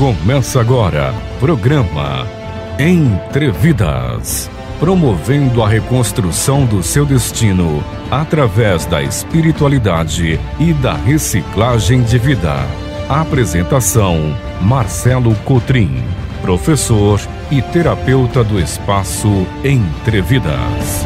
Começa agora, programa Entrevidas, promovendo a reconstrução do seu destino através da espiritualidade e da reciclagem de vida. Apresentação: Marcelo Cotrim, professor e terapeuta do espaço Entrevidas.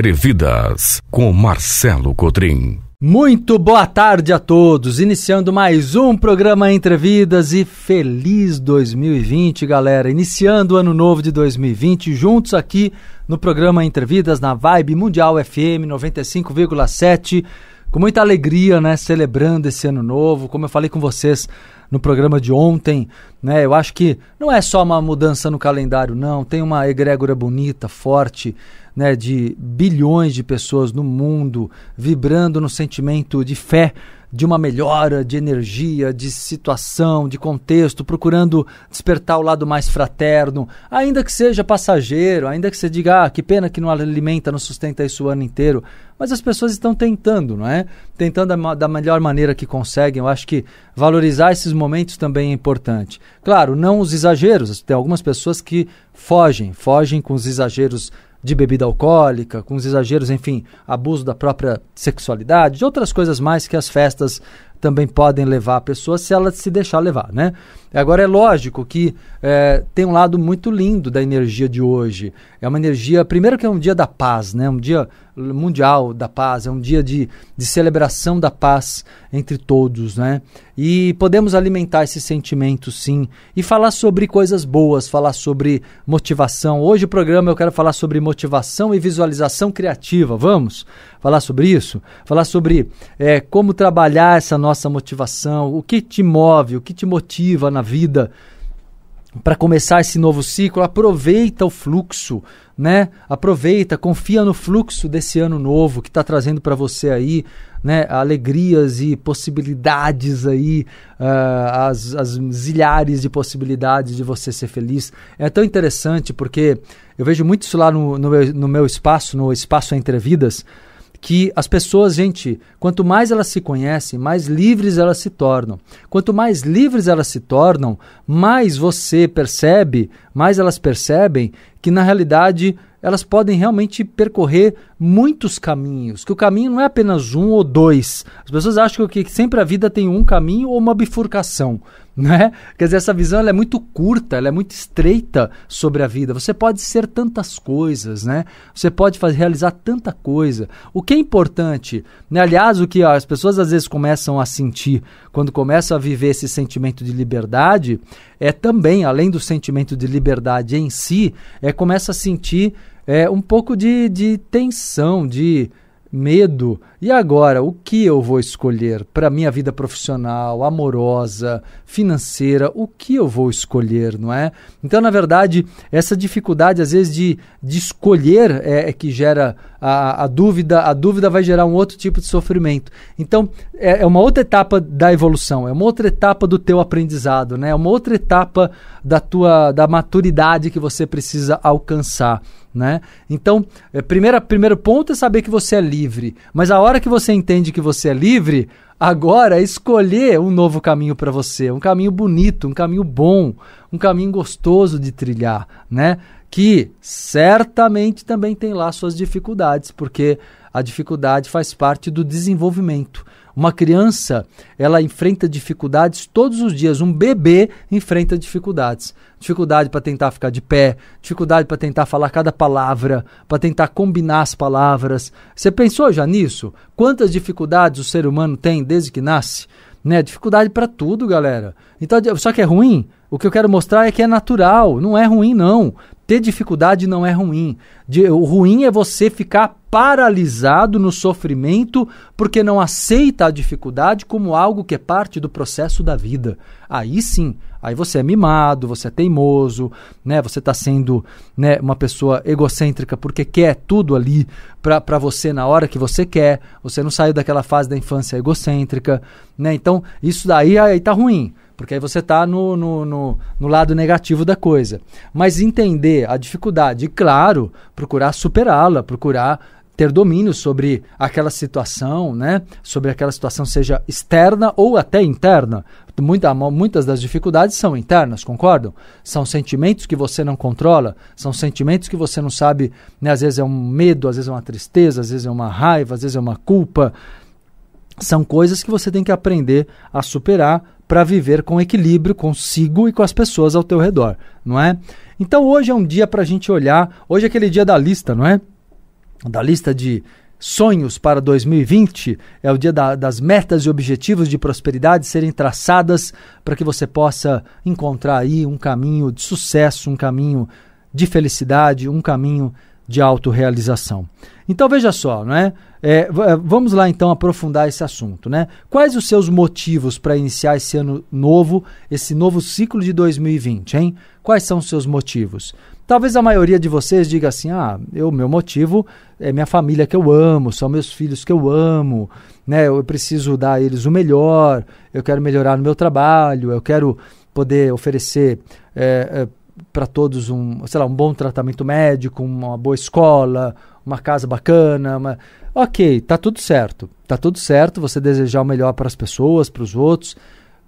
Atrevidas, com Marcelo Cotrim. Muito boa tarde a todos, iniciando mais um programa Entrevidas e feliz 2020, galera. Iniciando o ano novo de 2020, juntos aqui no programa Entrevidas na Vibe Mundial FM 95,7 com muita alegria, né, celebrando esse ano novo. Como eu falei com vocês no programa de ontem, né, eu acho que não é só uma mudança no calendário, não. Tem uma egrégora bonita, forte né, de bilhões de pessoas no mundo vibrando no sentimento de fé, de uma melhora de energia, de situação, de contexto, procurando despertar o lado mais fraterno, ainda que seja passageiro, ainda que você diga, ah, que pena que não alimenta, não sustenta isso o ano inteiro. Mas as pessoas estão tentando, não é? Tentando da, da melhor maneira que conseguem. Eu acho que valorizar esses momentos também é importante. Claro, não os exageros. Tem algumas pessoas que fogem, fogem com os exageros de bebida alcoólica, com os exageros, enfim, abuso da própria sexualidade, de outras coisas mais que as festas também podem levar a pessoa se ela se deixar levar, né? Agora é lógico que é, tem um lado muito lindo da energia de hoje. É uma energia, primeiro que é um dia da paz, né? Um dia mundial da paz, é um dia de, de celebração da paz entre todos, né? E podemos alimentar esse sentimento, sim, e falar sobre coisas boas, falar sobre motivação. Hoje o programa eu quero falar sobre motivação e visualização criativa. Vamos falar sobre isso? Falar sobre é, como trabalhar essa nossa motivação, o que te move, o que te motiva na vida para começar esse novo ciclo, aproveita o fluxo, né? Aproveita, confia no fluxo desse ano novo que está trazendo para você aí, né? Alegrias e possibilidades aí, uh, as, as zilhares de possibilidades de você ser feliz. É tão interessante porque eu vejo muito isso lá no, no, meu, no meu espaço, no Espaço Entre Vidas, que as pessoas, gente, quanto mais elas se conhecem, mais livres elas se tornam. Quanto mais livres elas se tornam, mais você percebe, mais elas percebem que na realidade elas podem realmente percorrer muitos caminhos, que o caminho não é apenas um ou dois. As pessoas acham que sempre a vida tem um caminho ou uma bifurcação. né? Quer dizer, essa visão é muito curta, é muito estreita sobre a vida. Você pode ser tantas coisas, né? Você pode fazer, realizar tanta coisa. O que é importante, né? Aliás, o que ó, as pessoas às vezes começam a sentir quando começam a viver esse sentimento de liberdade, é também, além do sentimento de liberdade em si, é começa a sentir é, um pouco de, de tensão, de medo. E agora, o que eu vou escolher para minha vida profissional, amorosa, financeira? O que eu vou escolher, não é? Então, na verdade, essa dificuldade às vezes de, de escolher é, é que gera a, a, dúvida, a dúvida vai gerar um outro tipo de sofrimento. Então, é, é, uma outra etapa da evolução, é uma outra etapa do teu aprendizado, né? É uma outra etapa da tua da maturidade que você precisa alcançar, né? Então, é, primeiro ponto é saber que você é livre, mas a hora que você entende que você é livre, agora é escolher um novo caminho para você, um caminho bonito, um caminho bom, um caminho gostoso de trilhar, né? que certamente também tem lá suas dificuldades, porque a dificuldade faz parte do desenvolvimento. Uma criança, ela enfrenta dificuldades todos os dias. Um bebê enfrenta dificuldades. Dificuldade para tentar ficar de pé, dificuldade para tentar falar cada palavra, para tentar combinar as palavras. Você pensou já nisso? Quantas dificuldades o ser humano tem desde que nasce? Né? Dificuldade para tudo, galera. Então, só que é ruim? O que eu quero mostrar é que é natural, não é ruim não. Ter dificuldade não é ruim. De, o ruim é você ficar paralisado no sofrimento porque não aceita a dificuldade como algo que é parte do processo da vida. Aí sim, aí você é mimado, você é teimoso, né? Você está sendo né, uma pessoa egocêntrica porque quer tudo ali para você na hora que você quer. Você não saiu daquela fase da infância egocêntrica, né? Então isso daí aí tá ruim porque aí você está no, no, no, no, lado negativo da coisa. Mas entender a dificuldade claro, procurar superá-la, procurar ter domínio sobre aquela situação, né? Sobre aquela situação seja externa ou até interna. Muita, muitas das dificuldades são internas, concordam? São sentimentos que você não controla, são sentimentos que você não sabe, né? Às vezes é um medo, às vezes é uma tristeza, às vezes é uma raiva, às vezes é uma culpa, são coisas que você tem que aprender a superar para viver com equilíbrio consigo e com as pessoas ao teu redor, não é? Então hoje é um dia para a gente olhar. Hoje é aquele dia da lista, não é? Da lista de sonhos para 2020 é o dia da, das metas e objetivos de prosperidade serem traçadas para que você possa encontrar aí um caminho de sucesso, um caminho de felicidade, um caminho de autorrealização. Então veja só, não é? É, é vamos lá então aprofundar esse assunto, né? Quais os seus motivos para iniciar esse ano novo, esse novo ciclo de 2020, hein? Quais são os seus motivos? Talvez a maioria de vocês diga assim: "Ah, o meu motivo é minha família que eu amo, são meus filhos que eu amo, né? Eu preciso dar a eles o melhor, eu quero melhorar no meu trabalho, eu quero poder oferecer é, é, para todos um, sei lá, um bom tratamento médico, uma boa escola, uma casa bacana, uma... OK, tá tudo certo. Tá tudo certo você desejar o melhor para as pessoas, para os outros.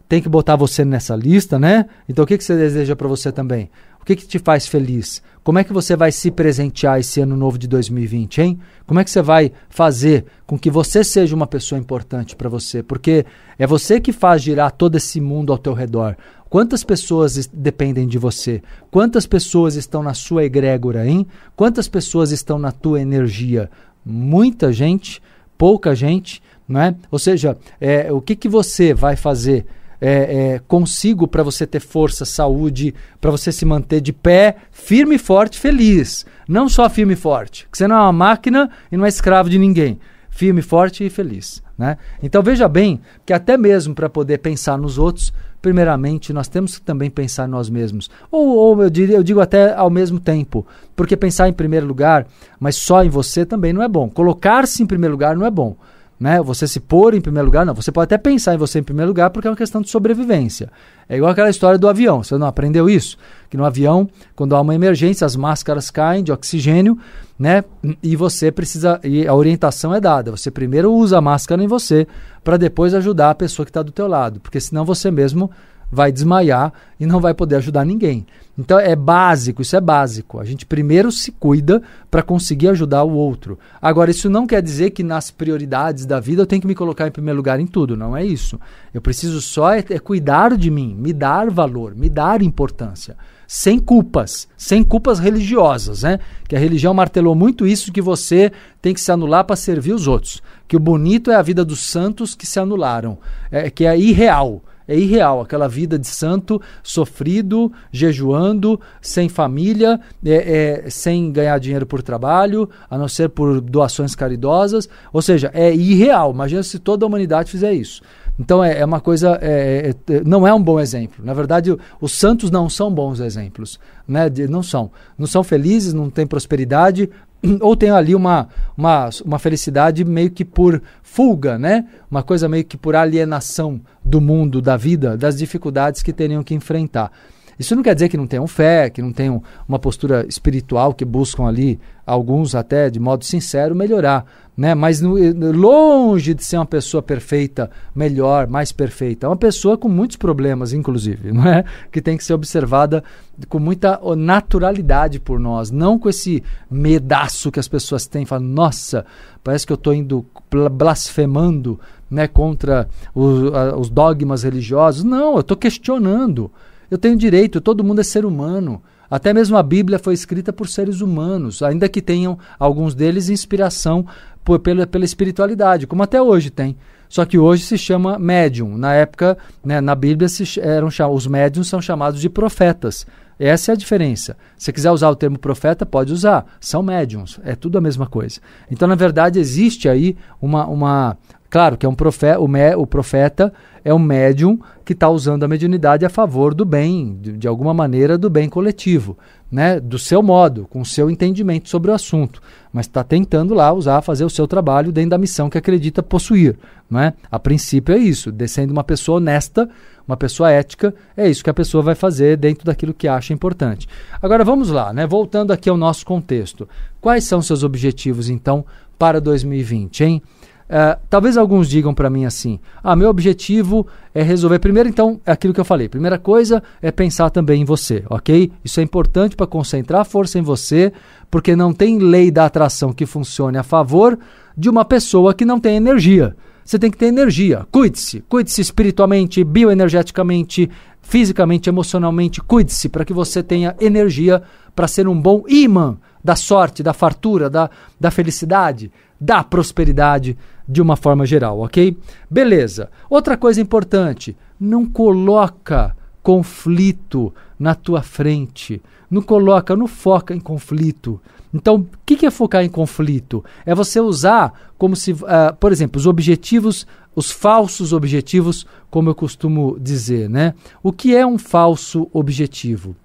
Tem que botar você nessa lista, né? Então o que que você deseja para você também? O que que te faz feliz? Como é que você vai se presentear esse ano novo de 2020, hein? Como é que você vai fazer com que você seja uma pessoa importante para você? Porque é você que faz girar todo esse mundo ao teu redor. Quantas pessoas dependem de você? Quantas pessoas estão na sua egrégora, hein? Quantas pessoas estão na tua energia? Muita gente, pouca gente, não é? Ou seja, é, o que, que você vai fazer é, é, consigo para você ter força, saúde, para você se manter de pé, firme, forte, feliz? Não só firme e forte, que você não é uma máquina e não é escravo de ninguém firme, forte e feliz. Né? Então veja bem que até mesmo para poder pensar nos outros, primeiramente nós temos que também pensar em nós mesmos. Ou, ou eu, diria, eu digo até ao mesmo tempo, porque pensar em primeiro lugar, mas só em você também não é bom. Colocar-se em primeiro lugar não é bom né? Você se pôr em primeiro lugar, não. Você pode até pensar em você em primeiro lugar porque é uma questão de sobrevivência. É igual aquela história do avião. Você não aprendeu isso? Que no avião, quando há uma emergência, as máscaras caem de oxigênio, né? E você precisa. E a orientação é dada. Você primeiro usa a máscara em você para depois ajudar a pessoa que está do teu lado, porque senão você mesmo vai desmaiar e não vai poder ajudar ninguém. Então é básico, isso é básico. A gente primeiro se cuida para conseguir ajudar o outro. Agora, isso não quer dizer que nas prioridades da vida eu tenho que me colocar em primeiro lugar em tudo, não é isso. Eu preciso só é, é cuidar de mim, me dar valor, me dar importância sem culpas, sem culpas religiosas, né? Que a religião martelou muito isso que você tem que se anular para servir os outros, que o bonito é a vida dos santos que se anularam, é, que é irreal. É irreal aquela vida de santo, sofrido, jejuando, sem família, é, é, sem ganhar dinheiro por trabalho, a não ser por doações caridosas. Ou seja, é irreal. Imagina se toda a humanidade fizer isso. Então é, é uma coisa, é, é, é, não é um bom exemplo. Na verdade, os santos não são bons exemplos, né? De, não são, não são felizes, não têm prosperidade, ou tenho ali uma, uma, uma felicidade meio que por fuga, né? Uma coisa meio que por alienação do mundo, da vida, das dificuldades que teriam que enfrentar. Isso não quer dizer que não tenham fé, que não tenham uma postura espiritual, que buscam ali, alguns até de modo sincero, melhorar. Né? Mas no, longe de ser uma pessoa perfeita, melhor, mais perfeita. É uma pessoa com muitos problemas, inclusive, não é? que tem que ser observada com muita naturalidade por nós, não com esse medaço que as pessoas têm, falam, nossa, parece que eu estou indo blasfemando né, contra os dogmas religiosos. Não, eu estou questionando. Eu tenho direito, todo mundo é ser humano. Até mesmo a Bíblia foi escrita por seres humanos, ainda que tenham alguns deles inspiração por, pela, pela espiritualidade, como até hoje tem. Só que hoje se chama médium. Na época, né, na Bíblia, se, eram, os médiums são chamados de profetas. Essa é a diferença. Se quiser usar o termo profeta, pode usar. São médiums. É tudo a mesma coisa. Então, na verdade, existe aí uma, uma Claro que é um profeta, o, me, o profeta é um médium que está usando a mediunidade a favor do bem, de, de, alguma maneira do bem coletivo, né? do seu modo, com o seu entendimento sobre o assunto, mas está tentando lá usar, fazer o seu trabalho dentro da missão que acredita possuir. Né? A princípio é isso, descendo uma pessoa honesta, uma pessoa ética, é isso que a pessoa vai fazer dentro daquilo que acha importante. Agora vamos lá, né? voltando aqui ao nosso contexto. Quais são seus objetivos, então, para 2020, hein? Uh, talvez alguns digam para mim assim: ah, meu objetivo é resolver. Primeiro, então, é aquilo que eu falei. Primeira coisa é pensar também em você, ok? Isso é importante para concentrar a força em você, porque não tem lei da atração que funcione a favor de uma pessoa que não tem energia. Você tem que ter energia. Cuide-se. Cuide-se espiritualmente, bioenergeticamente, fisicamente, emocionalmente. Cuide-se para que você tenha energia para ser um bom imã da sorte, da fartura, da, da felicidade da prosperidade de uma forma geral, ok? Beleza. Outra coisa importante, não coloca conflito na tua frente. Não coloca, não foca em conflito. Então, o que, é focar em conflito? É você usar como se, uh, por exemplo, os objetivos, os falsos objetivos, como eu costumo dizer, né? O que é um falso objetivo?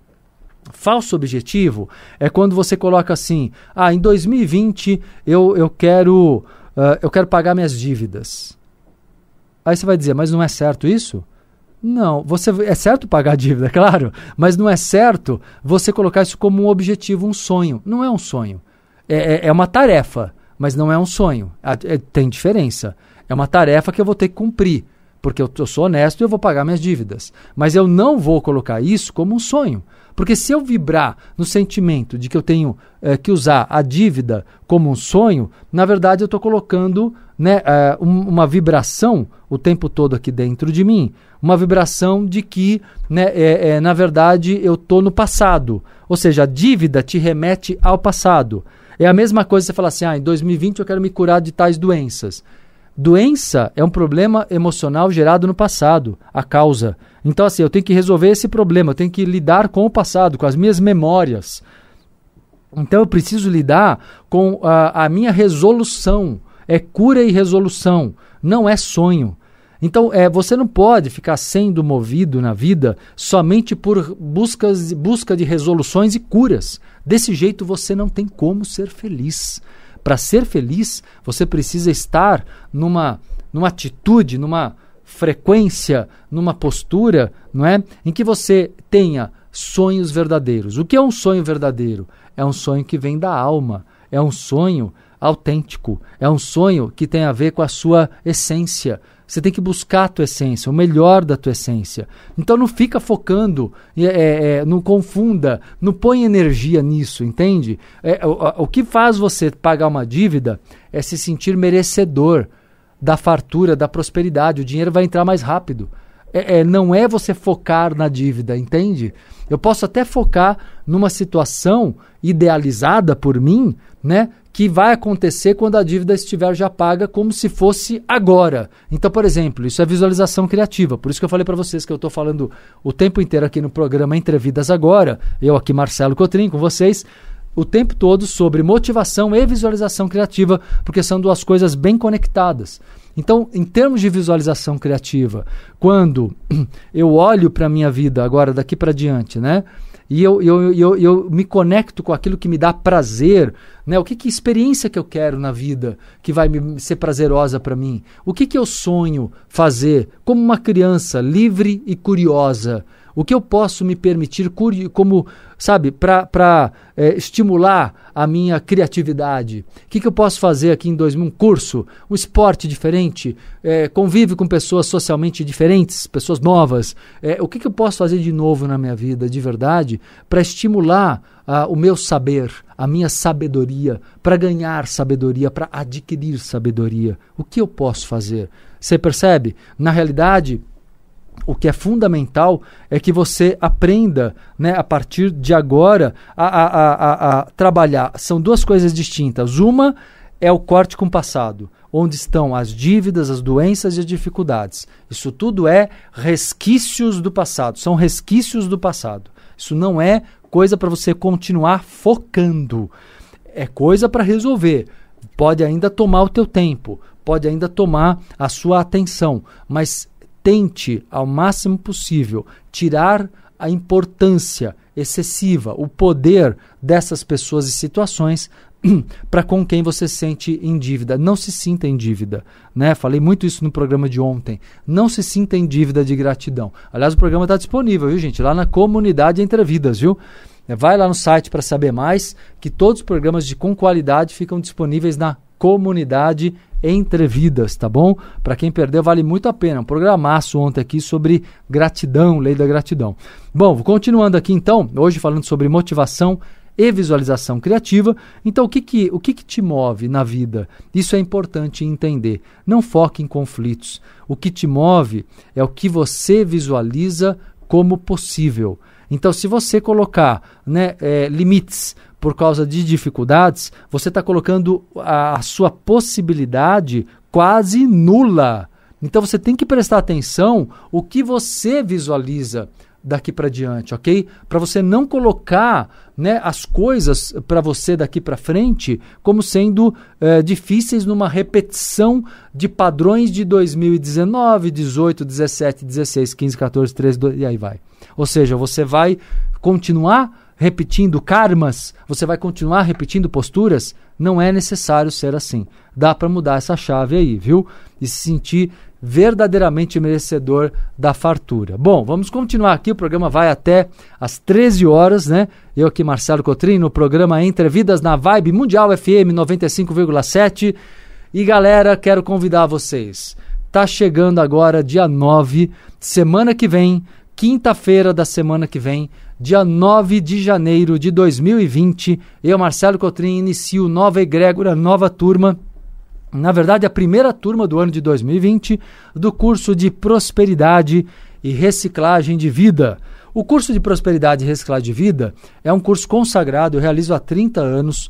Falso objetivo é quando você coloca assim: ah, em 2020 eu, eu, quero, uh, eu quero pagar minhas dívidas. Aí você vai dizer, mas não é certo isso? Não, você é certo pagar a dívida, claro, mas não é certo você colocar isso como um objetivo, um sonho. Não é um sonho. É, é, é uma tarefa, mas não é um sonho. É, tem diferença. É uma tarefa que eu vou ter que cumprir, porque eu, eu sou honesto e eu vou pagar minhas dívidas. Mas eu não vou colocar isso como um sonho. Porque se eu vibrar no sentimento de que eu tenho é, que usar a dívida como um sonho, na verdade eu estou colocando né, é, um, uma vibração o tempo todo aqui dentro de mim, uma vibração de que, né, é, na verdade, eu estou no passado. Ou seja, a dívida te remete ao passado. É a mesma coisa você falar assim: ah, em 2020 eu quero me curar de tais doenças. Doença é um problema emocional gerado no passado, a causa. Então, assim, eu tenho que resolver esse problema, eu tenho que lidar com o passado, com as minhas memórias. Então, eu preciso lidar com a, a minha resolução. É cura e resolução, não é sonho. Então, é, você não pode ficar sendo movido na vida somente por buscas, busca de resoluções e curas. Desse jeito, você não tem como ser feliz. Para ser feliz, você precisa estar numa, numa atitude, numa frequência, numa postura, não é? Em que você tenha sonhos verdadeiros. O que é um sonho verdadeiro? É um sonho que vem da alma, é um sonho autêntico. É um sonho que tem a ver com a sua essência. Você tem que buscar a tua essência, o melhor da tua essência. Então não fica focando, é, é, não confunda, não põe energia nisso, entende? É, o, o que faz você pagar uma dívida é se sentir merecedor da fartura, da prosperidade. O dinheiro vai entrar mais rápido. É, é, não é você focar na dívida, entende? Eu posso até focar numa situação idealizada por mim, né, que vai acontecer quando a dívida estiver já paga, como se fosse agora. Então, por exemplo, isso é visualização criativa. Por isso que eu falei para vocês que eu estou falando o tempo inteiro aqui no programa Entrevidas Agora, eu aqui, Marcelo Cotrim, com vocês o tempo todo sobre motivação e visualização criativa, porque são duas coisas bem conectadas. Então, em termos de visualização criativa, quando eu olho para a minha vida agora daqui para diante, né? e eu, eu, eu, eu me conecto com aquilo que me dá prazer, né? O que, que experiência que eu quero na vida que vai me, ser prazerosa para mim? O que, que eu sonho fazer como uma criança livre e curiosa? O que eu posso me permitir como, sabe, para é, estimular a minha criatividade? O que, que eu posso fazer aqui em 2000? Um curso, um esporte diferente, é, convive com pessoas socialmente diferentes, pessoas novas. É, o que, que eu posso fazer de novo na minha vida, de verdade, para estimular o meu saber, a minha sabedoria, para ganhar sabedoria, para adquirir sabedoria. O que eu posso fazer? Você percebe? Na realidade, o que é fundamental é que você aprenda, né, a partir de agora, a, a, a, a, trabalhar. São duas coisas distintas. Uma é o corte com o passado, onde estão as dívidas, as doenças e as dificuldades. Isso tudo é resquícios do passado, são resquícios do passado. Isso não é coisa para você continuar focando. É coisa para resolver. Pode ainda tomar o teu tempo, pode ainda tomar a sua atenção, mas tente, ao máximo possível, tirar a importância excessiva, o poder dessas pessoas e situações para com quem você sente em dívida. Não se sinta em dívida. Né? Falei muito isso no programa de ontem. Não se sinta em dívida de gratidão. Aliás, o programa está disponível, viu, gente? Lá na comunidade Entre Vidas, viu? Vai lá no site para saber mais, que todos os programas de com qualidade ficam disponíveis na comunidade Entrevidas, tá bom? Para quem perdeu, vale muito a pena. Um programaço ontem aqui sobre gratidão, lei da gratidão. Bom, continuando aqui então, hoje falando sobre motivação e visualização criativa. Então, o que, que, o que, que te move na vida? Isso é importante entender. Não foque em conflitos. O que te move é o que você visualiza como possível. Então, se você colocar né, é, limites por causa de dificuldades, você está colocando a, a sua possibilidade quase nula. Então, você tem que prestar atenção o que você visualiza daqui para diante, ok? Para você não colocar né, as coisas para você daqui para frente como sendo é, difíceis numa repetição de padrões de 2019, 18, 17, 16, 15, 14, 13, 12, e aí vai. Ou seja, você vai continuar repetindo karmas, você vai continuar repetindo posturas, não é necessário ser assim. Dá para mudar essa chave aí, viu? E se sentir verdadeiramente merecedor da fartura. Bom, vamos continuar aqui, o programa vai até às 13 horas, né? Eu aqui, Marcelo Cotrim, no programa Entre Vidas na Vibe Mundial FM 95,7. E galera, quero convidar vocês. Tá chegando agora dia 9, semana que vem, quinta-feira da semana que vem, dia 9 de janeiro de 2020. Eu, Marcelo Cotrim, inicio nova egrégora, nova turma. Na verdade, a primeira turma do ano de 2020 do curso de Prosperidade e Reciclagem de Vida. O curso de Prosperidade e Reciclagem de Vida é um curso consagrado, eu realizo há 30 anos,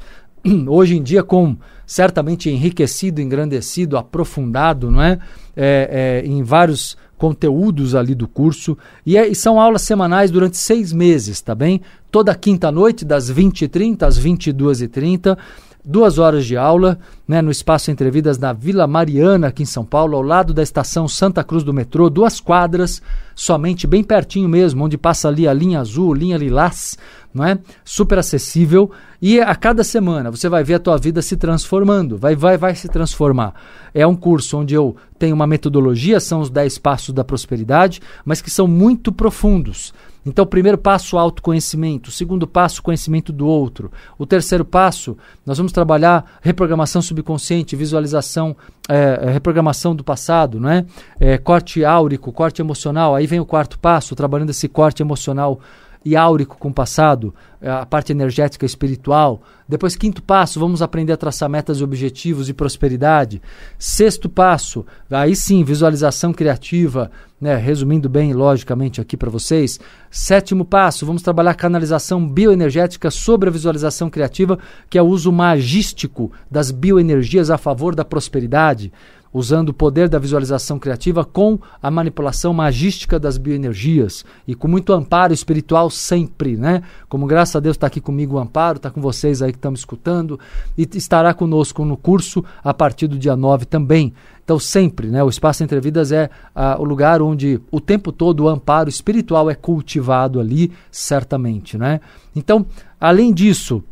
hoje em dia com certamente enriquecido, engrandecido, aprofundado, não é? é, é em vários conteúdos ali do curso. E, é, e, são aulas semanais durante seis meses, tá bem? Toda quinta-noite, das 20h30 às 22h30, duas horas de aula né, no Espaço Entre Vidas, na Vila Mariana, aqui em São Paulo, ao lado da estação Santa Cruz do metrô, duas quadras, somente bem pertinho mesmo, onde passa ali a linha azul, linha lilás, não é? Super acessível. E a cada semana você vai ver a tua vida se transformando, vai, vai, vai se transformar. É um curso onde eu tenho uma metodologia, são os 10 passos da prosperidade, mas que são muito profundos. Então, o primeiro passo, autoconhecimento. O segundo passo, conhecimento do outro. O terceiro passo, nós vamos trabalhar reprogramação subconsciente subconsciente, visualização, é, é, reprogramação do passado, né? É, corte áurico, corte emocional. Aí vem o quarto passo, trabalhando esse corte emocional e áurico com o passado, eh, a parte energética espiritual. Depois, quinto passo, vamos aprender a traçar metas e objetivos e prosperidade. Sexto passo, aí sim, visualização criativa, né? resumindo bem logicamente aqui para vocês. Sétimo passo, vamos trabalhar canalização bioenergética sobre a visualização criativa, que é o uso magístico das bioenergias a favor da prosperidade usando o poder da visualização criativa com a manipulação magística das bioenergias e com muito amparo espiritual sempre, né? Como graças a Deus está aqui comigo o amparo, está com vocês aí que estão me escutando e estará conosco no curso a partir do dia 9 também. Então, sempre, né, o Espaço Entre Vidas é ah, o lugar onde o tempo todo o amparo espiritual é cultivado ali, certamente. Né? Então, além disso,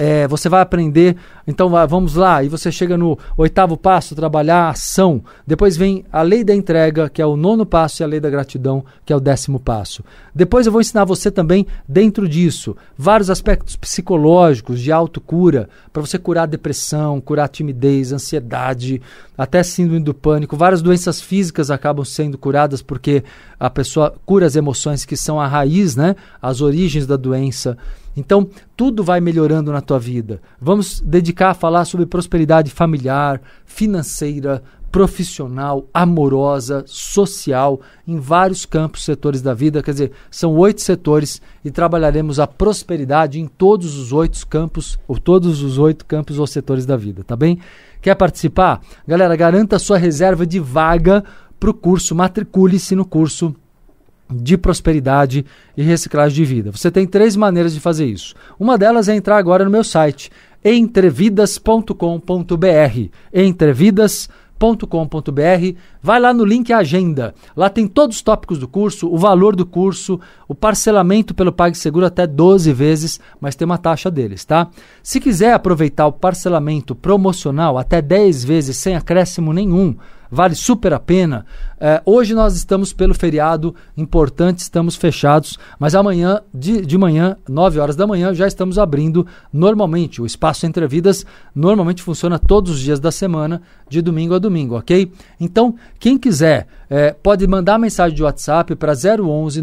é, você vai aprender, então vamos lá, e você chega no oitavo passo, trabalhar a ação. Depois vem a lei da entrega, que é o nono passo, e a lei da gratidão, que é o décimo passo. Depois eu vou ensinar você também, dentro disso, vários aspectos psicológicos de autocura, para você curar depressão, curar timidez, ansiedade, até síndrome do pânico. Várias doenças físicas acabam sendo curadas porque a pessoa cura as emoções que são a raiz, né? As origens da doença. Então, tudo vai melhorando na tua vida. Vamos dedicar a falar sobre prosperidade familiar, financeira, profissional, amorosa, social, em vários campos, setores da vida. Quer dizer, são oito setores e trabalharemos a prosperidade em todos os oito campos, ou todos os oito campos ou setores da vida, tá bem? Quer participar? Galera, garanta a sua reserva de vaga para o curso, matricule-se no curso de prosperidade e reciclagem de vida. Você tem três maneiras de fazer isso. Uma delas é entrar agora no meu site entrevidas.com.br. entrevidas.com.br. Vai lá no link agenda. Lá tem todos os tópicos do curso, o valor do curso, o parcelamento pelo PagSeguro até 12 vezes, mas tem uma taxa deles, tá? Se quiser aproveitar o parcelamento promocional até 10 vezes sem acréscimo nenhum, vale super a pena. É, hoje nós estamos pelo feriado importante, estamos fechados, mas amanhã, de, de manhã, 9 horas da manhã, já estamos abrindo normalmente. O espaço Entre Vidas normalmente funciona todos os dias da semana, de domingo a domingo, ok? Então, quem quiser é, pode mandar mensagem de WhatsApp para 011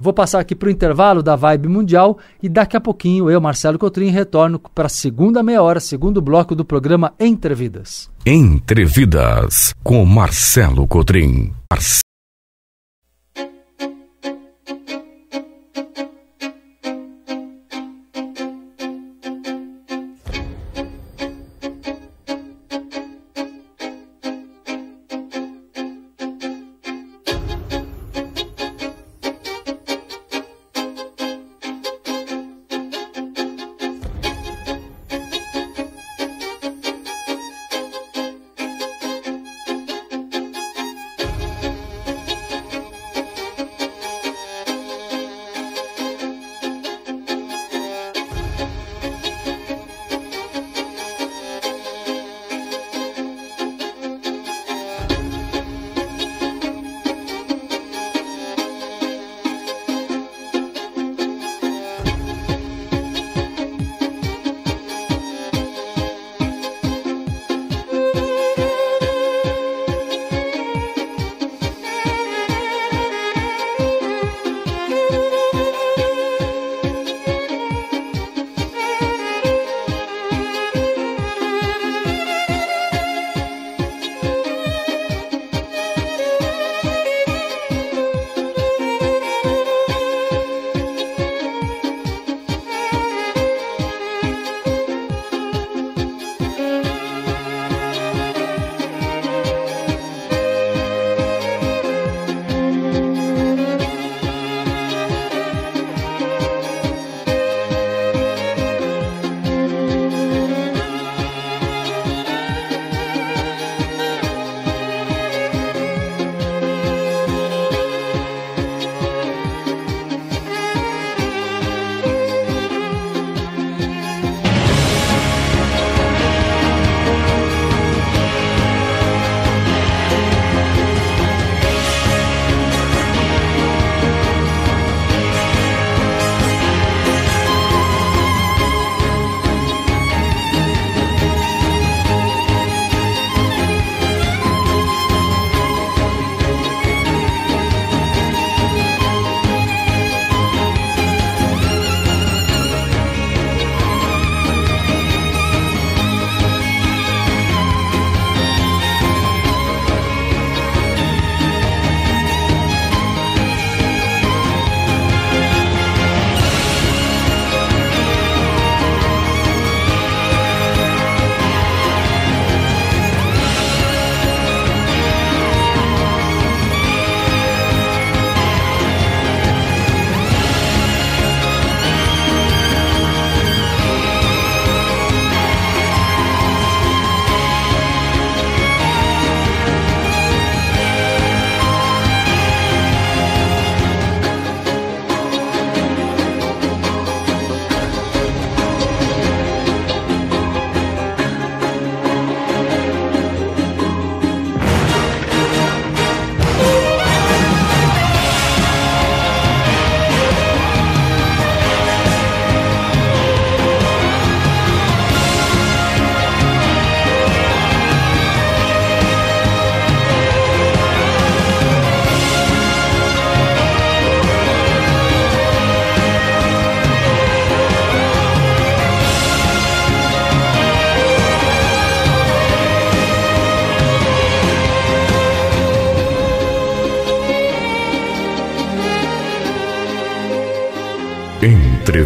Vou passar aqui para o intervalo da Vibe Mundial e daqui a pouquinho eu, Marcelo Cotrim, retorno para a segunda meia hora, segundo bloco do programa Entrevidas. Entrevidas com Marcelo Cotrim.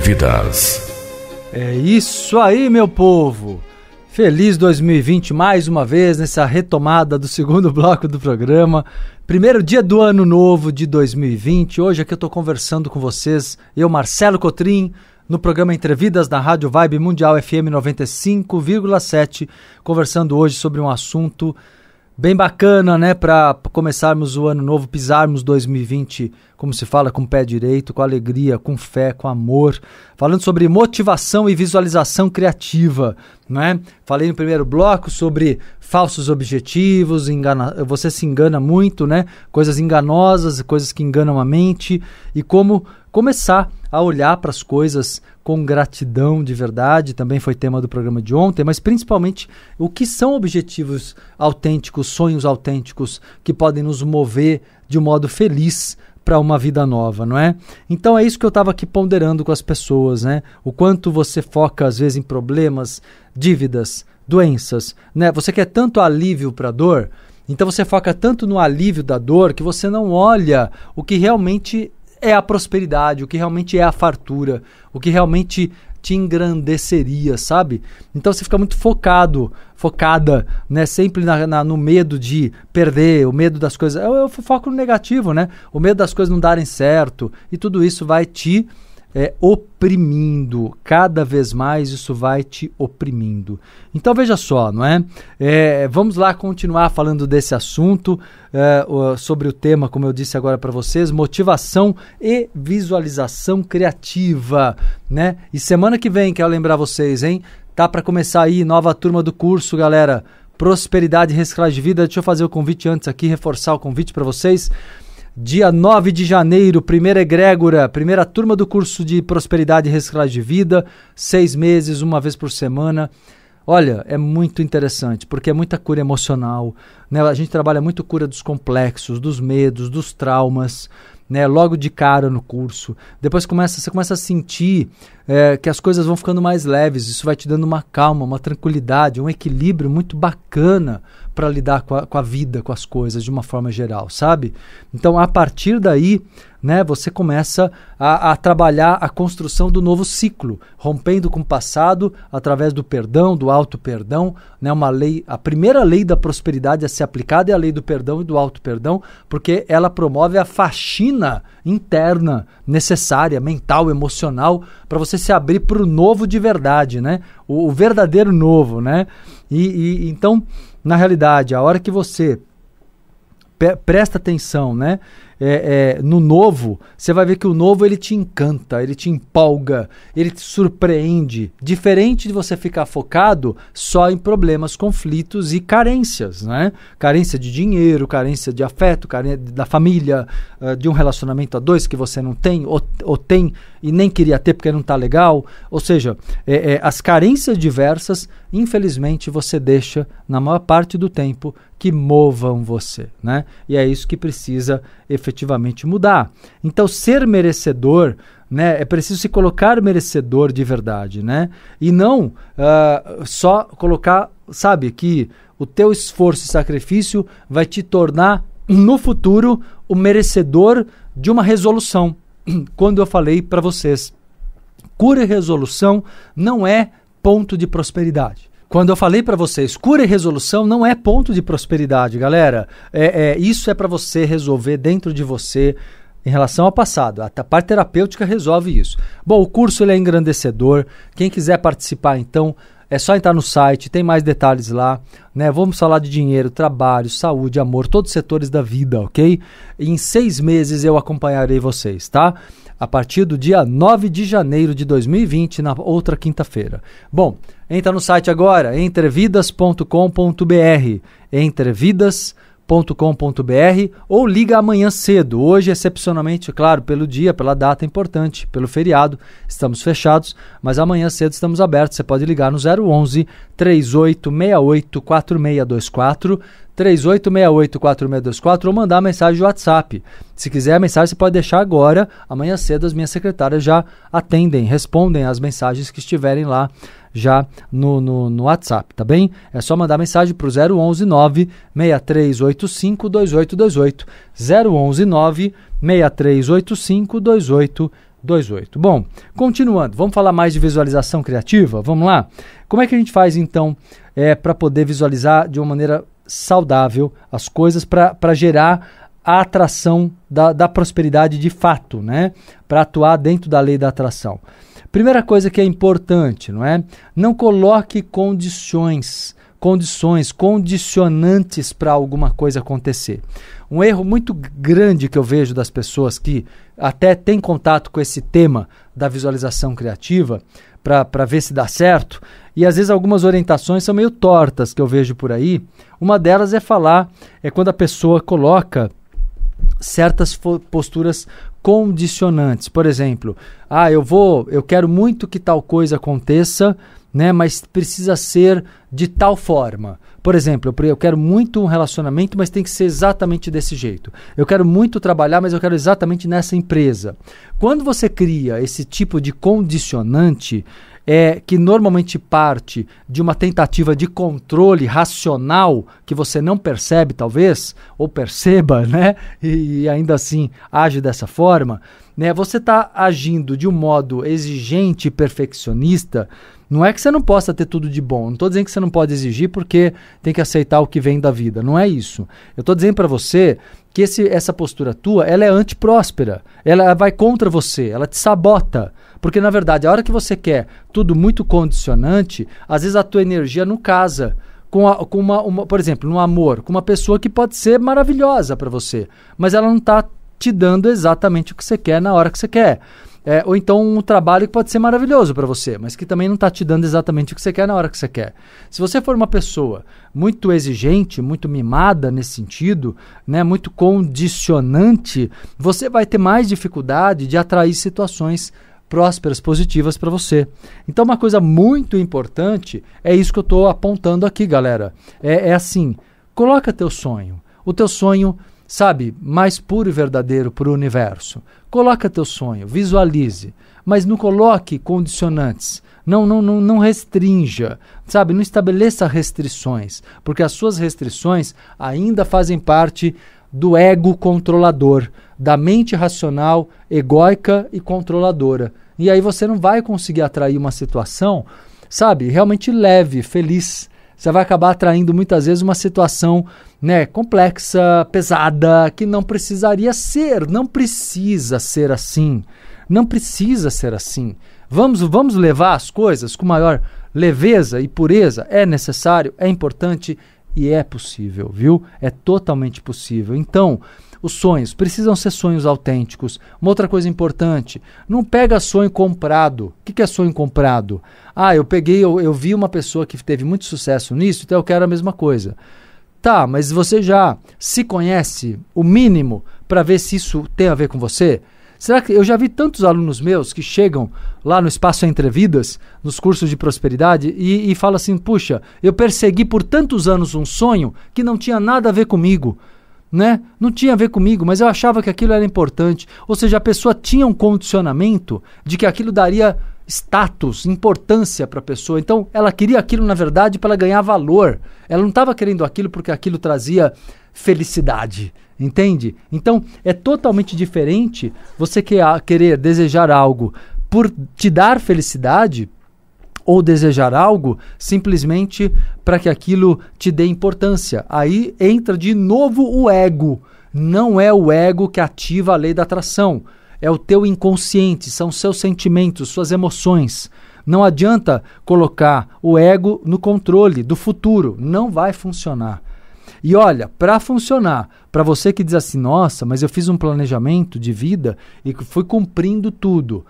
Vidas. É isso aí, meu povo! Feliz 2020 mais uma vez nessa retomada do segundo bloco do programa. Primeiro dia do ano novo de 2020. Hoje aqui eu estou conversando com vocês, eu, Marcelo Cotrim, no programa Entrevidas na Rádio Vibe Mundial FM 95,7, conversando hoje sobre um assunto bem bacana, né, para começarmos o ano novo, pisarmos 2020, como se fala, com o pé direito, com alegria, com fé, com amor. Falando sobre motivação e visualização criativa, né? Falei no primeiro bloco sobre falsos objetivos, engana, você se engana muito, né? Coisas enganosas, coisas que enganam a mente e como começar a olhar para as coisas com gratidão de verdade, também foi tema do programa de ontem, mas principalmente o que são objetivos autênticos, sonhos autênticos que podem nos mover de um modo feliz para uma vida nova, não é? Então é isso que eu estava aqui ponderando com as pessoas, né? O quanto você foca às vezes em problemas, dívidas, doenças, né? Você quer tanto alívio para a dor, então você foca tanto no alívio da dor que você não olha o que realmente é a prosperidade, o que realmente é a fartura, o que realmente te engrandeceria, sabe? Então você fica muito focado, focada, né? Sempre na, na, no medo de perder, o medo das coisas. Eu, eu foco no negativo, né? O medo das coisas não darem certo. E tudo isso vai te é, oprimindo. Cada vez mais isso vai te oprimindo. Então veja só, não é? é vamos lá continuar falando desse assunto, é, sobre o tema, como eu disse agora para vocês, motivação e visualização criativa, né? E semana que vem, quero lembrar vocês, hein? Tá para começar aí nova turma do curso, galera. Prosperidade e Reciclagem de Vida. Deixa eu fazer o convite antes aqui, reforçar o convite para vocês. Dia 9 de janeiro, primeira egrégora, primeira turma do curso de Prosperidade e Reciclagem de Vida, seis meses, uma vez por semana. Olha, é muito interessante, porque é muita cura emocional. Né? A gente trabalha muito cura dos complexos, dos medos, dos traumas, né? logo de cara no curso. Depois começa, você começa a sentir é, que as coisas vão ficando mais leves. Isso vai te dando uma calma, uma tranquilidade, um equilíbrio muito bacana para lidar com a, com a, vida, com as coisas de uma forma geral, sabe? Então, a partir daí, né, você começa a, a trabalhar a construção do novo ciclo, rompendo com o passado através do perdão, do alto perdão, né? Uma lei, a primeira lei da prosperidade a ser aplicada é a lei do perdão e do alto perdão, porque ela promove a faxina interna necessária, mental, emocional, para você se abrir para o novo de verdade, né? O, o verdadeiro novo, né? e, e então na realidade, a hora que você presta atenção, né? é, é, no novo, você vai ver que o novo ele te encanta, ele te empolga, ele te surpreende. Diferente de você ficar focado só em problemas, conflitos e carências, né? Carência de dinheiro, carência de afeto, carência da família, ah, de um relacionamento a dois que você não tem ou, ou tem e nem queria ter porque não está legal. Ou seja, é, é, as carências diversas, infelizmente, você deixa na maior parte do tempo que movam você, né? E é isso que precisa efetivamente efetivamente mudar. Então, ser merecedor, né, é preciso se colocar merecedor de verdade, né? E não uh, só colocar, sabe, que o teu esforço e sacrifício vai te tornar, no futuro, o merecedor de uma resolução. Quando eu falei para vocês, cura e resolução não é ponto de prosperidade. Quando eu falei para vocês, cura e resolução não é ponto de prosperidade, galera. É, é isso é para você resolver dentro de você em relação ao passado. A parte terapêutica resolve isso. Bom, o curso ele é engrandecedor. Quem quiser participar, então, é só entrar no site, tem mais detalhes lá. Né? Vamos falar de dinheiro, trabalho, saúde, amor, todos os setores da vida, ok? em seis meses eu acompanharei vocês, tá? a partir do dia 9 de janeiro de 2020, na outra quinta-feira. Bom, entra no site agora, entrevidas.com.br. Entrevidas.com.br com.br ou liga amanhã cedo. Hoje, excepcionalmente, é claro, pelo dia, pela data importante, pelo feriado, estamos fechados, mas amanhã cedo estamos abertos. Você pode ligar no 011 3868 4624 38684624 ou mandar mensagem de WhatsApp. Se quiser a mensagem, você pode deixar agora. Amanhã cedo as minhas secretárias já atendem, respondem às mensagens que estiverem lá já no, no, no WhatsApp, tá bem? É só mandar mensagem para o 011 6385 2828. 011 6385 2828. Bom, continuando, vamos falar mais de visualização criativa? Vamos lá? Como é que a gente faz então é, para poder visualizar de uma maneira saudável as coisas para gerar a atração da, da prosperidade de fato, né? Para atuar dentro da lei da atração. Primeira coisa que é importante, não é? Não coloque condições, condições, condicionantes para alguma coisa acontecer. Um erro muito grande que eu vejo das pessoas que até têm contato com esse tema da visualização criativa para ver se dá certo, e às vezes algumas orientações são meio tortas que eu vejo por aí. Uma delas é falar, é quando a pessoa coloca certas posturas condicionantes. Por exemplo, ah, eu vou, eu quero muito que tal coisa aconteça, né, mas precisa ser de tal forma. Por exemplo, eu quero muito um relacionamento, mas tem que ser exatamente desse jeito. Eu quero muito trabalhar, mas eu quero exatamente nessa empresa. Quando você cria esse tipo de condicionante, é, que normalmente parte de uma tentativa de controle racional que você não percebe, talvez, ou perceba, né? E, e ainda assim age dessa forma, né? Você está agindo de um modo exigente e perfeccionista. Não é que você não possa ter tudo de bom. Não estou dizendo que você não pode exigir porque tem que aceitar o que vem da vida. Não é isso. Eu estou dizendo para você que esse, essa postura tua ela é antipróspera. Ela vai contra você. Ela te sabota porque, na verdade, a hora que você quer tudo muito condicionante, às vezes a tua energia não casa. Com, a, com uma, uma, por exemplo, no amor, com uma pessoa que pode ser maravilhosa para você, mas ela não está te dando exatamente o que você quer na hora que você quer. É, ou então um trabalho que pode ser maravilhoso para você, mas que também não está te dando exatamente o que você quer na hora que você quer. Se você for uma pessoa muito exigente, muito mimada nesse sentido, né, muito condicionante, você vai ter mais dificuldade de atrair situações prósperas, positivas para você. Então, uma coisa muito importante é isso que eu estou apontando aqui, galera. É, é, assim: coloca teu sonho, o teu sonho, sabe, mais puro e verdadeiro para o universo. Coloca teu sonho, visualize, mas não coloque condicionantes. Não, não, não, não restrinja, sabe? Não estabeleça restrições, porque as suas restrições ainda fazem parte do ego controlador, da mente racional, egóica e controladora. E aí você não vai conseguir atrair uma situação, sabe, realmente leve, feliz. Você vai acabar atraindo muitas vezes uma situação, né, complexa, pesada, que não precisaria ser, não precisa ser assim. Não precisa ser assim. Vamos, vamos levar as coisas com maior leveza e pureza. É necessário, é importante, e é possível, viu? É totalmente possível. Então, os sonhos precisam ser sonhos autênticos. Uma outra coisa importante: não pega sonho comprado. O que, que é sonho comprado? Ah, eu peguei, eu, eu, vi uma pessoa que teve muito sucesso nisso, então eu quero a mesma coisa. Tá, mas você já se conhece o mínimo para ver se isso tem a ver com você? Será que eu já vi tantos alunos meus que chegam lá no espaço entrevidas, nos cursos de prosperidade e, e fala assim: puxa, eu persegui por tantos anos um sonho que não tinha nada a ver comigo né? Não tinha a ver comigo, mas eu achava que aquilo era importante. Ou seja, a pessoa tinha um condicionamento de que aquilo daria status, importância para a pessoa. Então, ela queria aquilo na verdade para ganhar valor. Ela não estava querendo aquilo porque aquilo trazia felicidade. Entende? Então é totalmente diferente você que, a, querer desejar algo por te dar felicidade ou desejar algo simplesmente para que aquilo te dê importância. Aí entra de novo o ego. Não é o ego que ativa a lei da atração. É o teu inconsciente, são seus sentimentos, suas emoções. Não adianta colocar o ego no controle do futuro, não vai funcionar. E olha, para funcionar, para você que diz assim, nossa, mas eu fiz um planejamento de vida e fui cumprindo tudo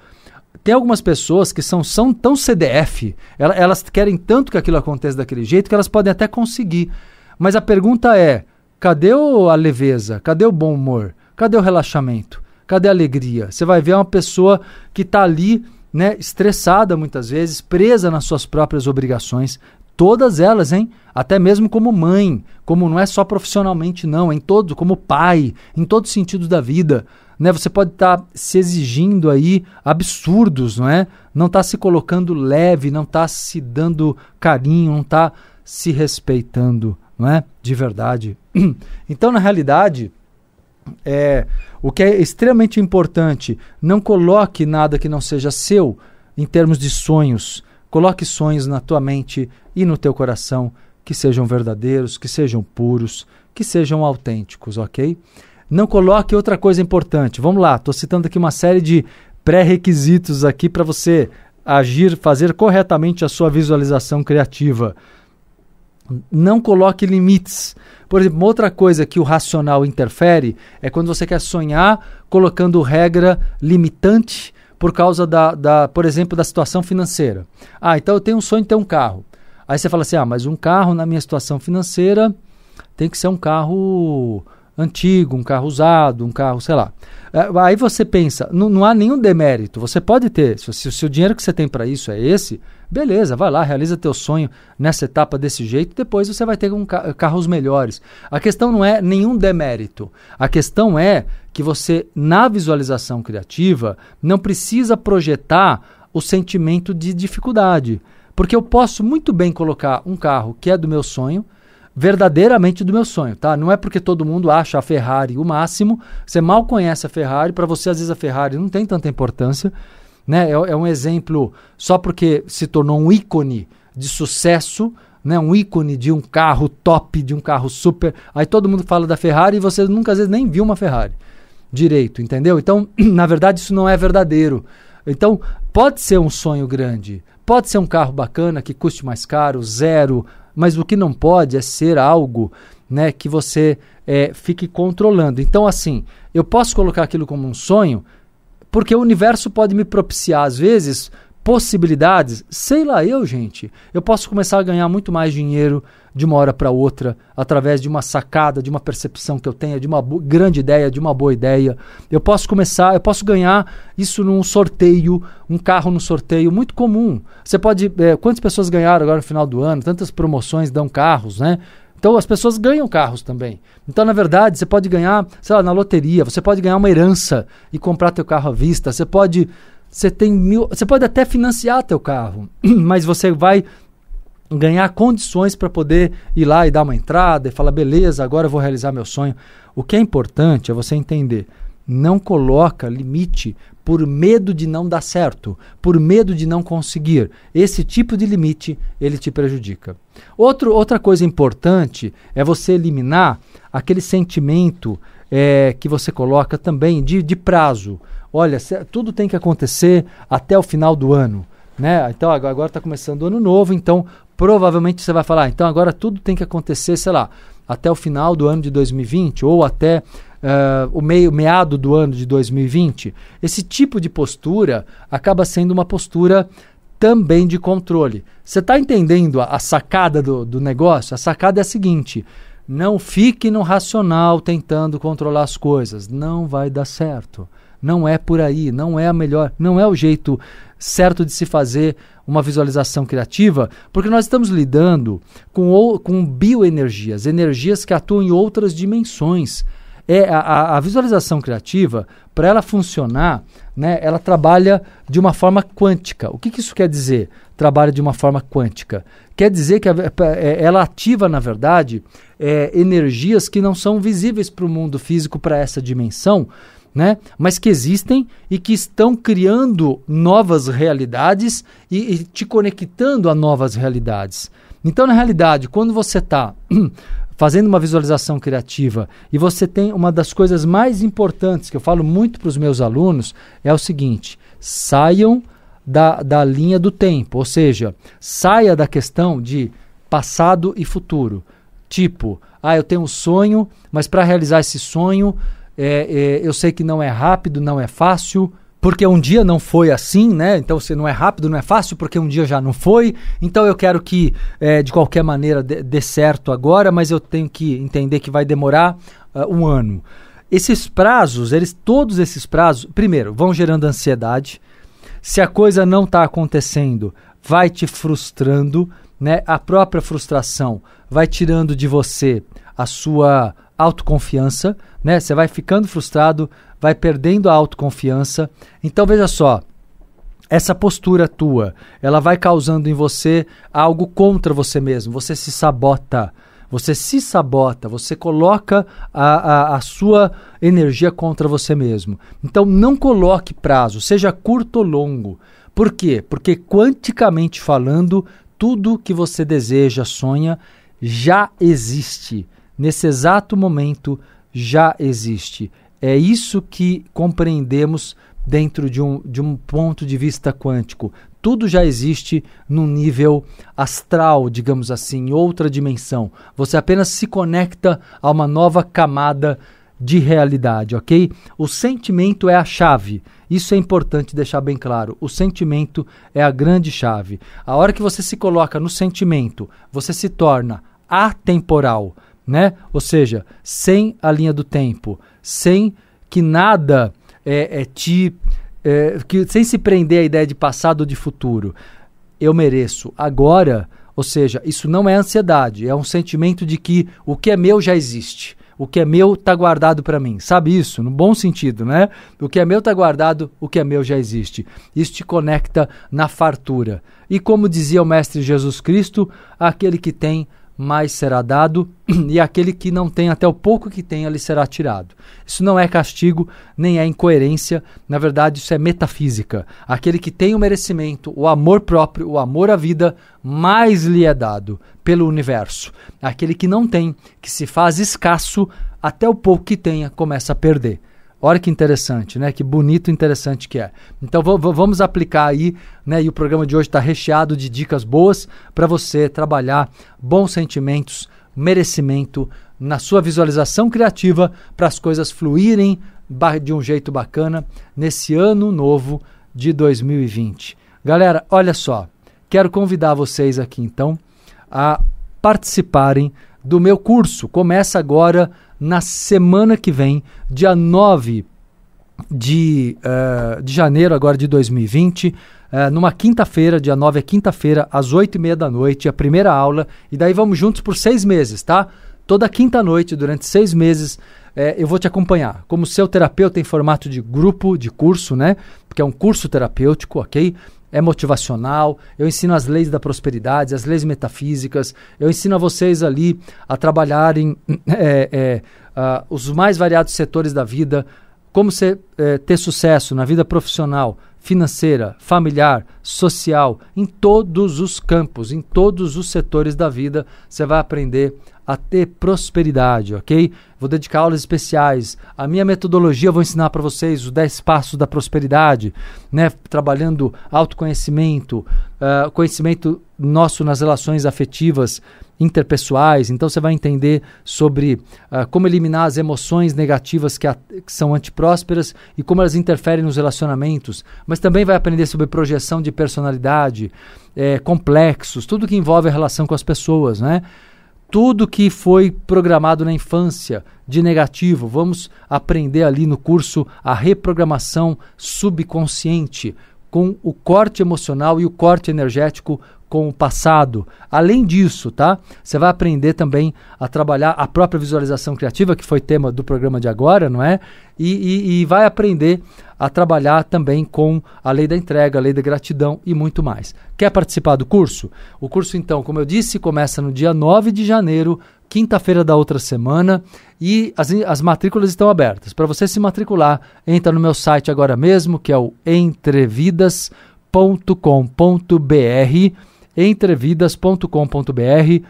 tem algumas pessoas que são, são tão CDF, elas, elas, querem tanto que aquilo aconteça daquele jeito que elas podem até conseguir. Mas a pergunta é: cadê o, a leveza? Cadê o bom humor? Cadê o relaxamento? Cadê a alegria? Você vai ver uma pessoa que está ali, né, estressada muitas vezes, presa nas suas próprias obrigações, Todas elas, hein? Até mesmo como mãe, como não é só profissionalmente, não, em todo, como pai, em todos os sentidos da vida. Né? Você pode estar tá se exigindo aí absurdos, não é? Não está se colocando leve, não está se dando carinho, não está se respeitando, não é? De verdade. Então, na realidade, é, o que é extremamente importante, não coloque nada que não seja seu em termos de sonhos Coloque sonhos na tua mente e no teu coração que sejam verdadeiros, que sejam puros, que sejam autênticos, ok? Não coloque outra coisa importante. Vamos lá, estou citando aqui uma série de pré-requisitos aqui para você agir, fazer corretamente a sua visualização criativa. Não coloque limites. Por exemplo, outra coisa que o racional interfere é quando você quer sonhar colocando regra limitante por causa da, da, por exemplo, da situação financeira. Ah, então eu tenho um sonho de ter um carro. Aí você fala assim: ah, mas um carro na minha situação financeira tem que ser um carro antigo, um carro usado, um carro, sei lá. É, aí você pensa, não, não há nenhum demérito. Você pode ter, se, se o dinheiro que você tem para isso é esse, Beleza, vai lá, realiza teu sonho nessa etapa desse jeito, depois você vai ter um ca carros melhores. A questão não é nenhum demérito. A questão é que você, na visualização criativa, não precisa projetar o sentimento de dificuldade. Porque eu posso muito bem colocar um carro que é do meu sonho, verdadeiramente do meu sonho, tá? Não é porque todo mundo acha a Ferrari o máximo, você mal conhece a Ferrari, para você às vezes a Ferrari não tem tanta importância né? É, é um exemplo só porque se tornou um ícone de sucesso, né, um ícone de um carro top, de um carro super. Aí todo mundo fala da Ferrari e você nunca às vezes nem viu uma Ferrari direito, entendeu? Então, na verdade, isso não é verdadeiro. Então, pode ser um sonho grande, pode ser um carro bacana que custe mais caro, zero, mas o que não pode é ser algo né, que você é, fique controlando. Então, assim, eu posso colocar aquilo como um sonho, porque o universo pode me propiciar, às vezes, possibilidades, sei lá eu, gente. Eu posso começar a ganhar muito mais dinheiro de uma hora para outra, através de uma sacada, de uma percepção que eu tenha, de uma grande ideia, de uma boa ideia. Eu posso começar, eu posso ganhar isso num sorteio, um carro num sorteio, muito comum. Você pode. É, quantas pessoas ganharam agora no final do ano? Tantas promoções dão carros, né? Então as pessoas ganham carros também. Então, na verdade, você pode ganhar, sei lá, na loteria, você pode ganhar uma herança e comprar teu carro à vista, você pode. Você tem mil. Você pode até financiar teu carro, mas você vai ganhar condições para poder ir lá e dar uma entrada e falar, beleza, agora eu vou realizar meu sonho. O que é importante é você entender. Não coloca limite por medo de não dar certo, por medo de não conseguir. Esse tipo de limite, ele te prejudica. Outro, outra coisa importante é você eliminar aquele sentimento é, que você coloca também de, de prazo. Olha, tudo tem que acontecer até o final do ano. Né? Então agora está começando o ano novo, então provavelmente você vai falar, ah, então agora tudo tem que acontecer, sei lá, até o final do ano de 2020 ou até uh, o meio, meado do ano de 2020, esse tipo de postura acaba sendo uma postura também de controle. Você está entendendo a, a sacada do, do negócio? A sacada é a seguinte: não fique no racional tentando controlar as coisas, não vai dar certo não é por aí, não é a melhor, não é o jeito certo de se fazer uma visualização criativa, porque nós estamos lidando com, com bioenergias, energias que atuam em outras dimensões é a, a visualização criativa, para ela funcionar, né, ela trabalha de uma forma quântica. O que, que, isso quer dizer? Trabalha de uma forma quântica. Quer dizer que a, é, ela ativa, na verdade, é, energias que não são visíveis para o mundo físico, para essa dimensão, né? mas que existem e que estão criando novas realidades e, e te conectando a novas realidades. Então, na realidade, quando você está fazendo uma visualização criativa e você tem uma das coisas mais importantes que eu falo muito para os meus alunos é o seguinte: saiam da, da linha do tempo, ou seja, saia da questão de passado e futuro. Tipo, ah, eu tenho um sonho, mas para realizar esse sonho, é, é, eu sei que não é rápido, não é fácil, porque um dia não foi assim, né? Então você não é rápido, não é fácil, porque um dia já não foi. Então eu quero que, é, de qualquer maneira, dê, dê, certo agora, mas eu tenho que entender que vai demorar uh, um ano. Esses prazos, eles, todos esses prazos, primeiro, vão gerando ansiedade. Se a coisa não está acontecendo, vai te frustrando, né? A própria frustração vai tirando de você a sua autoconfiança, né? Você vai ficando frustrado, vai perdendo a autoconfiança. Então veja só, essa postura tua, ela vai causando em você algo contra você mesmo. Você se sabota, você se sabota, você coloca a, a, a, sua energia contra você mesmo. Então não coloque prazo, seja curto ou longo. Por quê? Porque quanticamente falando, tudo que você deseja, sonha, já existe nesse exato momento já existe. É isso que compreendemos dentro de um, de um ponto de vista quântico. Tudo já existe num nível astral, digamos assim, outra dimensão. Você apenas se conecta a uma nova camada de realidade, ok? O sentimento é a chave. Isso é importante deixar bem claro. O sentimento é a grande chave. A hora que você se coloca no sentimento, você se torna atemporal né? Ou seja, sem a linha do tempo, sem que nada é, é te é, que, sem se prender à ideia de passado ou de futuro. Eu mereço agora, ou seja, isso não é ansiedade, é um sentimento de que o que é meu já existe. O que é meu está guardado para mim. Sabe isso? No bom sentido, né? O que é meu está guardado, o que é meu já existe. Isso te conecta na fartura. E como dizia o Mestre Jesus Cristo, aquele que tem mais será dado, e aquele que não tem até o pouco que tenha lhe será tirado. Isso não é castigo, nem é incoerência, na verdade, isso é metafísica. Aquele que tem o merecimento, o amor próprio, o amor à vida, mais lhe é dado pelo universo. Aquele que não tem, que se faz escasso, até o pouco que tenha, começa a perder. Olha que interessante, né? Que bonito e interessante que é. Então vamos aplicar aí, né? E o programa de hoje está recheado de dicas boas para você trabalhar bons sentimentos, merecimento na sua visualização criativa para as coisas fluírem de um jeito bacana nesse ano novo de 2020. Galera, olha só, quero convidar vocês aqui então a participarem do meu curso. Começa agora na semana que vem, dia 9 de, uh, de janeiro agora de 2020. Uh, eh, numa quinta-feira, dia 9 é quinta-feira, às 8h30 da noite, a primeira aula. E daí vamos juntos por seis meses, tá? Toda quinta-noite, durante seis meses, é, eu vou te acompanhar. Como seu terapeuta em formato de grupo, de curso, né? Porque é um curso terapêutico, ok? é motivacional, eu ensino as leis da prosperidade, as leis metafísicas, eu ensino a vocês ali a trabalharem é, é, os mais variados setores da vida, como ser, é, ter sucesso na vida profissional, financeira, familiar, social, em todos os campos, em todos os setores da vida, você vai aprender a ter prosperidade, ok? vou dedicar aulas especiais, a minha metodologia eu vou ensinar para vocês os 10 passos da prosperidade, né? trabalhando autoconhecimento, uh, conhecimento nosso nas relações afetivas interpessoais, então você vai entender sobre uh, como eliminar as emoções negativas que, a, que são antiprósperas e como elas interferem nos relacionamentos, mas também vai aprender sobre projeção de personalidade, é, complexos, tudo que envolve a relação com as pessoas, né? tudo que foi programado na infância de negativo. Vamos aprender ali no curso a reprogramação subconsciente com o corte emocional e o corte energético com o passado. Além disso, tá? Você vai aprender também a trabalhar a própria visualização criativa, que foi tema do programa de agora, não é? E, e, e vai aprender a trabalhar também com a lei da entrega, a lei da gratidão e muito mais. Quer participar do curso? O curso, então, como eu disse, começa no dia 9 de janeiro, quinta-feira da outra semana e as, as matrículas estão abertas. Para você se matricular, entra no meu site agora mesmo, que é o entrevidas.com.br entrevidas.com.br.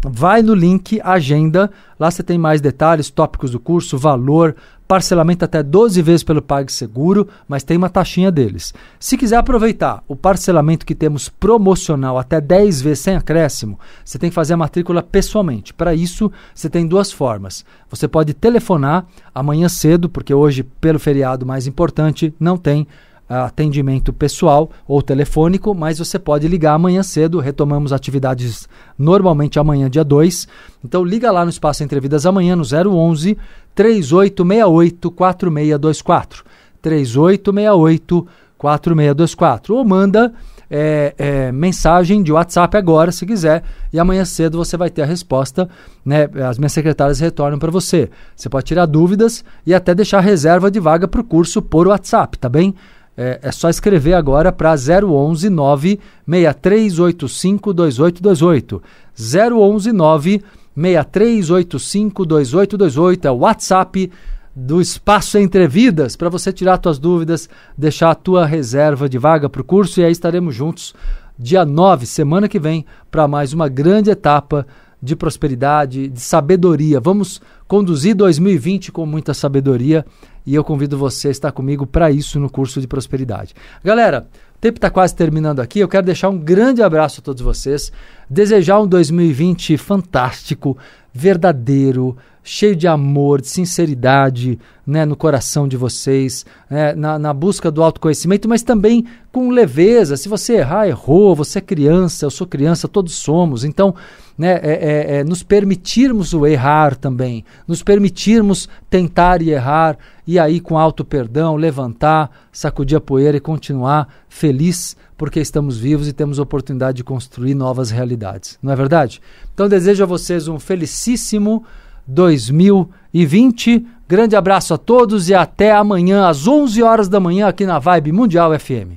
Vai no link Agenda, lá você tem mais detalhes, tópicos do curso, valor, parcelamento até 12 vezes pelo PagSeguro, mas tem uma taxinha deles. Se quiser aproveitar o parcelamento que temos promocional até 10 vezes sem acréscimo, você tem que fazer a matrícula pessoalmente. Para isso, você tem duas formas. Você pode telefonar amanhã cedo, porque hoje, pelo feriado mais importante, não tem atendimento pessoal ou telefônico, mas você pode ligar amanhã cedo, retomamos atividades normalmente amanhã, dia 2. Então liga lá no Espaço Entrevidas amanhã no 011 3868 4624. 3868 4624. Ou manda é, é, mensagem de WhatsApp agora, se quiser, e amanhã cedo você vai ter a resposta. Né? As minhas secretárias retornam para você. Você pode tirar dúvidas e até deixar reserva de vaga para o curso por WhatsApp, tá bem? É, é só escrever agora para 011 96385 2828. 011 96385 2828 é o WhatsApp do Espaço Entrevidas para você tirar suas dúvidas, deixar a tua reserva de vaga para o curso e aí estaremos juntos dia 9, semana que vem, para mais uma grande etapa de prosperidade, de sabedoria. Vamos conduzir 2020 com muita sabedoria e eu convido você a estar comigo para isso no curso de prosperidade. Galera, o tempo está quase terminando aqui. Eu quero deixar um grande abraço a todos vocês, desejar um 2020 fantástico, verdadeiro, cheio de amor, de sinceridade né, no coração de vocês, né, na, na, busca do autoconhecimento, mas também com leveza. Se você errar, errou, você é criança, eu sou criança, todos somos. Então, né, é, é, é, nos permitirmos o errar também, nos permitirmos tentar e errar, e aí com alto perdão, levantar, sacudir a poeira e continuar feliz porque estamos vivos e temos a oportunidade de construir novas realidades. Não é verdade? Então desejo a vocês um felicíssimo 2020. Grande abraço a todos e até amanhã às 11 horas da manhã aqui na Vibe Mundial FM.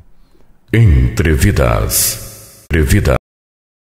Entrevidas. Entrevidas.